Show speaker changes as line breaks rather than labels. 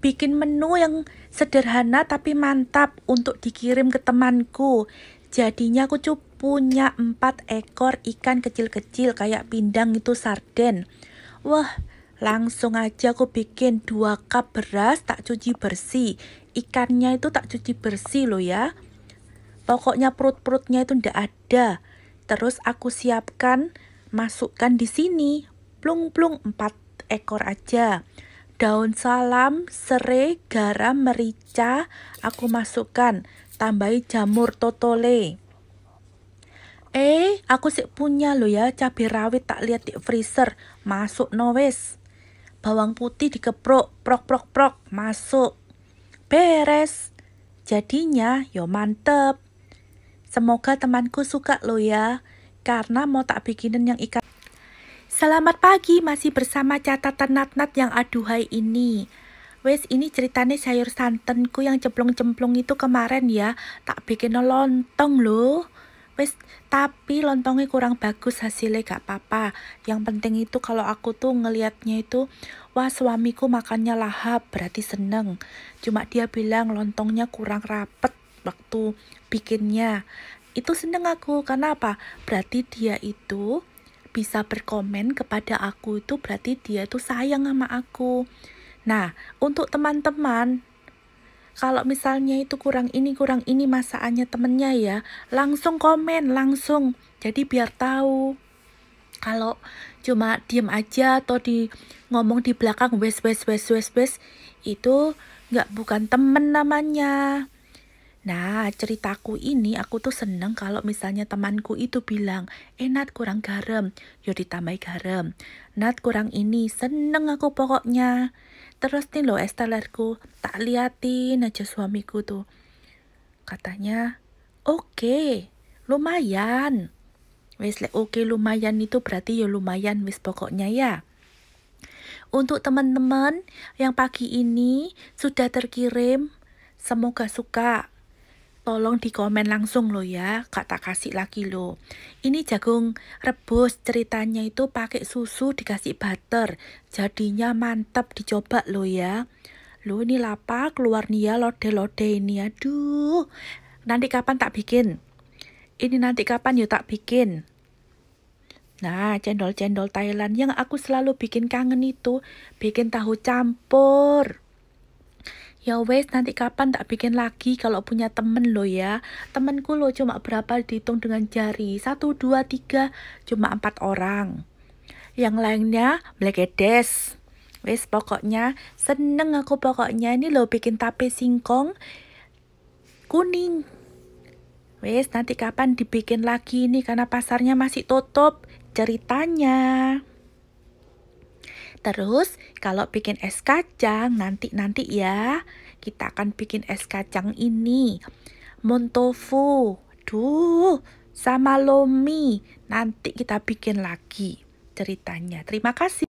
bikin menu yang sederhana tapi mantap untuk dikirim ke temanku. Jadinya aku cuma punya empat ekor ikan kecil-kecil kayak pindang itu sarden. Wah, langsung aja aku bikin dua cup beras tak cuci bersih. Ikannya itu tak cuci bersih loh ya. Pokoknya perut-perutnya itu ndak ada. Terus aku siapkan, masukkan di sini. Plung-plung empat ekor aja daun salam, serai, garam, merica aku masukkan. Tambahi jamur totole. Eh, aku sih punya lo ya cabai rawit tak lihat di freezer. Masuk no Bawang putih dikeprok, prok prok prok, masuk. Beres. Jadinya yo mantep. Semoga temanku suka lo ya, karena mau tak bikinin yang ikan Selamat pagi, masih bersama catatan Nat-Nat yang aduhai ini. Wes, ini ceritanya sayur santanku yang cemplung-cemplung itu kemarin ya, tak bikin lontong loh. Wes, tapi lontongnya kurang bagus hasilnya gak apa-apa. Yang penting itu kalau aku tuh ngelihatnya itu, wah suamiku makannya lahap, berarti seneng. Cuma dia bilang lontongnya kurang rapet waktu bikinnya. Itu seneng aku, karena apa? Berarti dia itu bisa berkomen kepada aku itu berarti dia tuh sayang sama aku. Nah, untuk teman-teman, kalau misalnya itu kurang ini, kurang ini masaannya temennya ya, langsung komen, langsung. Jadi biar tahu. Kalau cuma diem aja atau di ngomong di belakang wes wes wes wes wes itu nggak bukan temen namanya. Nah, ceritaku ini aku tuh seneng kalau misalnya temanku itu bilang, eh kurang garam, yuk ditambahi garam. Nat kurang ini, seneng aku pokoknya. Terus nih loh estelerku, tak liatin aja suamiku tuh. Katanya, oke, okay, lumayan. Wes oke okay, lumayan itu berarti ya lumayan wis pokoknya ya. Untuk teman-teman yang pagi ini sudah terkirim, semoga suka tolong di komen langsung lo ya kak tak kasih lagi lo ini jagung rebus ceritanya itu pakai susu dikasih butter jadinya mantap dicoba lo ya lo ini lapak keluar nih ya lode lode ini aduh nanti kapan tak bikin ini nanti kapan yuk tak bikin Nah, cendol-cendol Thailand yang aku selalu bikin kangen itu bikin tahu campur ya wes nanti kapan tak bikin lagi kalau punya temen lo ya temenku lo cuma berapa dihitung dengan jari satu dua tiga cuma empat orang yang lainnya blekedes wes pokoknya seneng aku pokoknya ini lo bikin tape singkong kuning wes nanti kapan dibikin lagi ini karena pasarnya masih tutup ceritanya Terus kalau bikin es kacang nanti-nanti ya, kita akan bikin es kacang ini. Montofu, duh, sama lomi. Nanti kita bikin lagi ceritanya. Terima kasih.